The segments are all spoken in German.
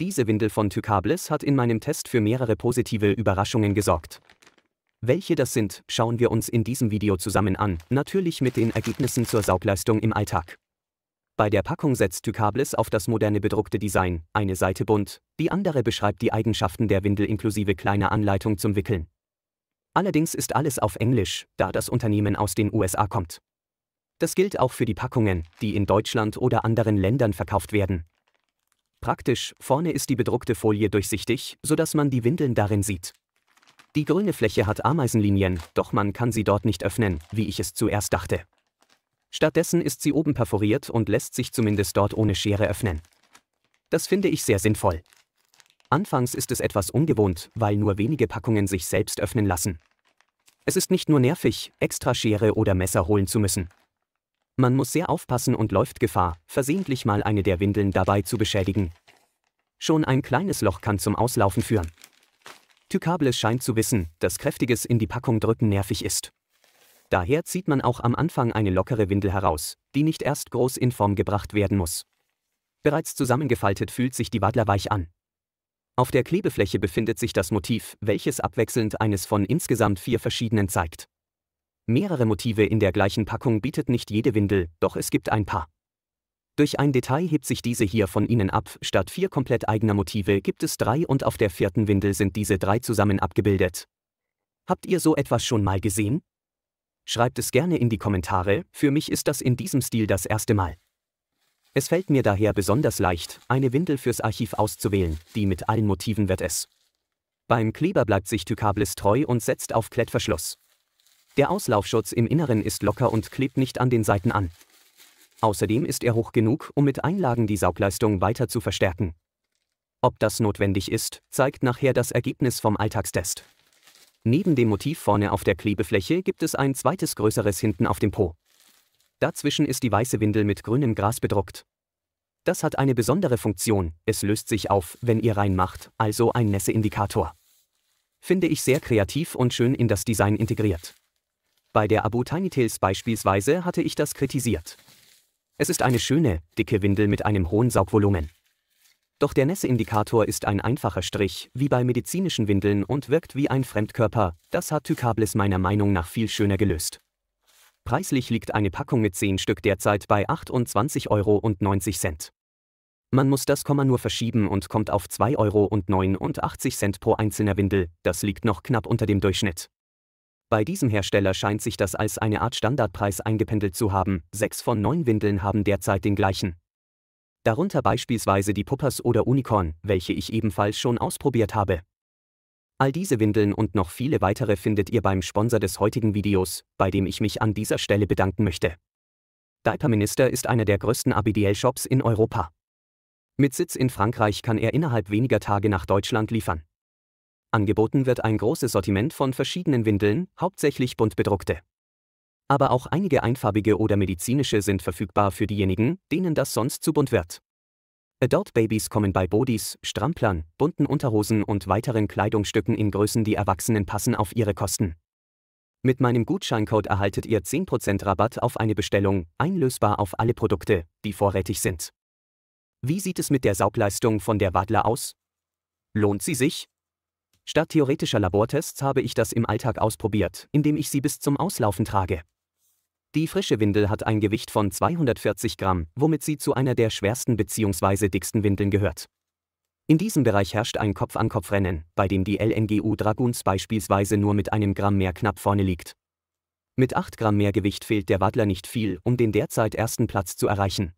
Diese Windel von Tycables hat in meinem Test für mehrere positive Überraschungen gesorgt. Welche das sind, schauen wir uns in diesem Video zusammen an, natürlich mit den Ergebnissen zur Saugleistung im Alltag. Bei der Packung setzt Tycables auf das moderne bedruckte Design, eine Seite bunt, die andere beschreibt die Eigenschaften der Windel inklusive kleiner Anleitung zum Wickeln. Allerdings ist alles auf Englisch, da das Unternehmen aus den USA kommt. Das gilt auch für die Packungen, die in Deutschland oder anderen Ländern verkauft werden. Praktisch, vorne ist die bedruckte Folie durchsichtig, sodass man die Windeln darin sieht. Die grüne Fläche hat Ameisenlinien, doch man kann sie dort nicht öffnen, wie ich es zuerst dachte. Stattdessen ist sie oben perforiert und lässt sich zumindest dort ohne Schere öffnen. Das finde ich sehr sinnvoll. Anfangs ist es etwas ungewohnt, weil nur wenige Packungen sich selbst öffnen lassen. Es ist nicht nur nervig, extra Schere oder Messer holen zu müssen. Man muss sehr aufpassen und läuft Gefahr, versehentlich mal eine der Windeln dabei zu beschädigen. Schon ein kleines Loch kann zum Auslaufen führen. Tykables scheint zu wissen, dass kräftiges in die Packung drücken nervig ist. Daher zieht man auch am Anfang eine lockere Windel heraus, die nicht erst groß in Form gebracht werden muss. Bereits zusammengefaltet fühlt sich die Wadler weich an. Auf der Klebefläche befindet sich das Motiv, welches abwechselnd eines von insgesamt vier verschiedenen zeigt. Mehrere Motive in der gleichen Packung bietet nicht jede Windel, doch es gibt ein paar. Durch ein Detail hebt sich diese hier von ihnen ab, statt vier komplett eigener Motive gibt es drei und auf der vierten Windel sind diese drei zusammen abgebildet. Habt ihr so etwas schon mal gesehen? Schreibt es gerne in die Kommentare, für mich ist das in diesem Stil das erste Mal. Es fällt mir daher besonders leicht, eine Windel fürs Archiv auszuwählen, die mit allen Motiven wird es. Beim Kleber bleibt sich Tykables treu und setzt auf Klettverschluss. Der Auslaufschutz im Inneren ist locker und klebt nicht an den Seiten an. Außerdem ist er hoch genug, um mit Einlagen die Saugleistung weiter zu verstärken. Ob das notwendig ist, zeigt nachher das Ergebnis vom Alltagstest. Neben dem Motiv vorne auf der Klebefläche gibt es ein zweites größeres hinten auf dem Po. Dazwischen ist die weiße Windel mit grünem Gras bedruckt. Das hat eine besondere Funktion, es löst sich auf, wenn ihr reinmacht, also ein Nässeindikator. Finde ich sehr kreativ und schön in das Design integriert. Bei der Abu Tiny Tales beispielsweise hatte ich das kritisiert. Es ist eine schöne, dicke Windel mit einem hohen Saugvolumen. Doch der Nässeindikator ist ein einfacher Strich, wie bei medizinischen Windeln und wirkt wie ein Fremdkörper, das hat Tykablis meiner Meinung nach viel schöner gelöst. Preislich liegt eine Packung mit 10 Stück derzeit bei 28,90 Euro. Man muss das Komma nur verschieben und kommt auf 2,89 Euro pro einzelner Windel, das liegt noch knapp unter dem Durchschnitt. Bei diesem Hersteller scheint sich das als eine Art Standardpreis eingependelt zu haben. Sechs von neun Windeln haben derzeit den gleichen. Darunter beispielsweise die Puppers oder Unicorn, welche ich ebenfalls schon ausprobiert habe. All diese Windeln und noch viele weitere findet ihr beim Sponsor des heutigen Videos, bei dem ich mich an dieser Stelle bedanken möchte. Diaperminister ist einer der größten ABDL-Shops in Europa. Mit Sitz in Frankreich kann er innerhalb weniger Tage nach Deutschland liefern. Angeboten wird ein großes Sortiment von verschiedenen Windeln, hauptsächlich bunt bedruckte. Aber auch einige einfarbige oder medizinische sind verfügbar für diejenigen, denen das sonst zu bunt wird. Adult Babys kommen bei Bodies, Stramplern, bunten Unterhosen und weiteren Kleidungsstücken in Größen, die Erwachsenen passen auf ihre Kosten. Mit meinem Gutscheincode erhaltet ihr 10% Rabatt auf eine Bestellung, einlösbar auf alle Produkte, die vorrätig sind. Wie sieht es mit der Saugleistung von der Wadler aus? Lohnt sie sich? Statt theoretischer Labortests habe ich das im Alltag ausprobiert, indem ich sie bis zum Auslaufen trage. Die frische Windel hat ein Gewicht von 240 Gramm, womit sie zu einer der schwersten bzw. dicksten Windeln gehört. In diesem Bereich herrscht ein Kopf-an-Kopf-Rennen, bei dem die LNGU Dragoons beispielsweise nur mit einem Gramm mehr knapp vorne liegt. Mit 8 Gramm mehr Gewicht fehlt der Wadler nicht viel, um den derzeit ersten Platz zu erreichen.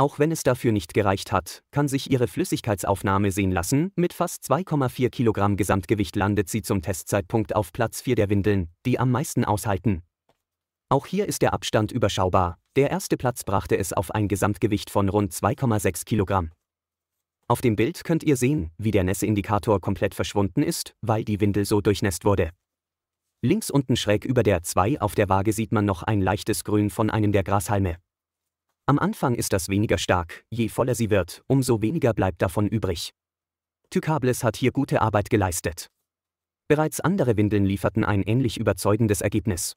Auch wenn es dafür nicht gereicht hat, kann sich ihre Flüssigkeitsaufnahme sehen lassen. Mit fast 2,4 Kilogramm Gesamtgewicht landet sie zum Testzeitpunkt auf Platz 4 der Windeln, die am meisten aushalten. Auch hier ist der Abstand überschaubar. Der erste Platz brachte es auf ein Gesamtgewicht von rund 2,6 Kilogramm. Auf dem Bild könnt ihr sehen, wie der Nässeindikator komplett verschwunden ist, weil die Windel so durchnässt wurde. Links unten schräg über der 2 auf der Waage sieht man noch ein leichtes Grün von einem der Grashalme. Am Anfang ist das weniger stark, je voller sie wird, umso weniger bleibt davon übrig. Tykables hat hier gute Arbeit geleistet. Bereits andere Windeln lieferten ein ähnlich überzeugendes Ergebnis.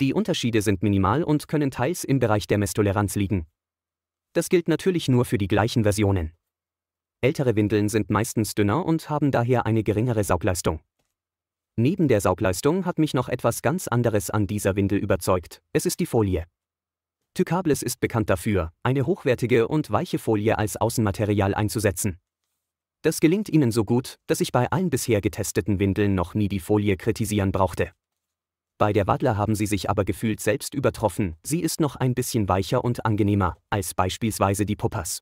Die Unterschiede sind minimal und können teils im Bereich der Messtoleranz liegen. Das gilt natürlich nur für die gleichen Versionen. Ältere Windeln sind meistens dünner und haben daher eine geringere Saugleistung. Neben der Saugleistung hat mich noch etwas ganz anderes an dieser Windel überzeugt, es ist die Folie. Tykables ist bekannt dafür, eine hochwertige und weiche Folie als Außenmaterial einzusetzen. Das gelingt ihnen so gut, dass ich bei allen bisher getesteten Windeln noch nie die Folie kritisieren brauchte. Bei der Wadler haben sie sich aber gefühlt selbst übertroffen, sie ist noch ein bisschen weicher und angenehmer, als beispielsweise die Puppas.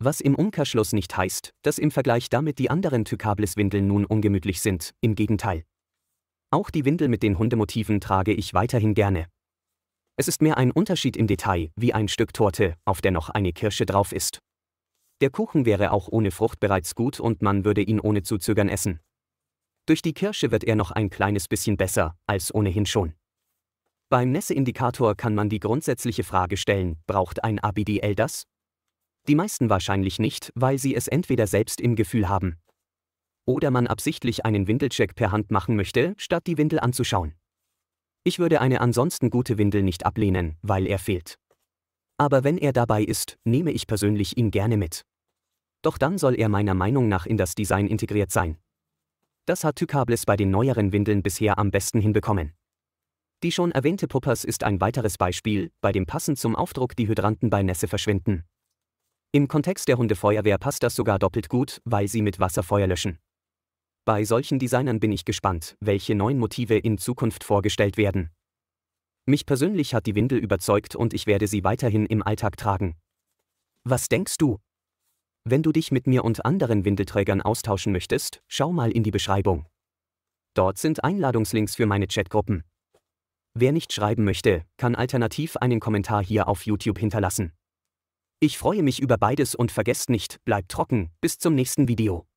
Was im Umkehrschluss nicht heißt, dass im Vergleich damit die anderen Tykables-Windeln nun ungemütlich sind, im Gegenteil. Auch die Windel mit den Hundemotiven trage ich weiterhin gerne, es ist mehr ein Unterschied im Detail, wie ein Stück Torte, auf der noch eine Kirsche drauf ist. Der Kuchen wäre auch ohne Frucht bereits gut und man würde ihn ohne zu zögern essen. Durch die Kirsche wird er noch ein kleines bisschen besser, als ohnehin schon. Beim Nässeindikator kann man die grundsätzliche Frage stellen, braucht ein ABDL das? Die meisten wahrscheinlich nicht, weil sie es entweder selbst im Gefühl haben. Oder man absichtlich einen Windelcheck per Hand machen möchte, statt die Windel anzuschauen. Ich würde eine ansonsten gute Windel nicht ablehnen, weil er fehlt. Aber wenn er dabei ist, nehme ich persönlich ihn gerne mit. Doch dann soll er meiner Meinung nach in das Design integriert sein. Das hat Tykables bei den neueren Windeln bisher am besten hinbekommen. Die schon erwähnte Puppers ist ein weiteres Beispiel, bei dem passend zum Aufdruck die Hydranten bei Nässe verschwinden. Im Kontext der Hundefeuerwehr passt das sogar doppelt gut, weil sie mit Wasser Feuer löschen. Bei solchen Designern bin ich gespannt, welche neuen Motive in Zukunft vorgestellt werden. Mich persönlich hat die Windel überzeugt und ich werde sie weiterhin im Alltag tragen. Was denkst du? Wenn du dich mit mir und anderen Windelträgern austauschen möchtest, schau mal in die Beschreibung. Dort sind Einladungslinks für meine Chatgruppen. Wer nicht schreiben möchte, kann alternativ einen Kommentar hier auf YouTube hinterlassen. Ich freue mich über beides und vergesst nicht, bleibt trocken, bis zum nächsten Video.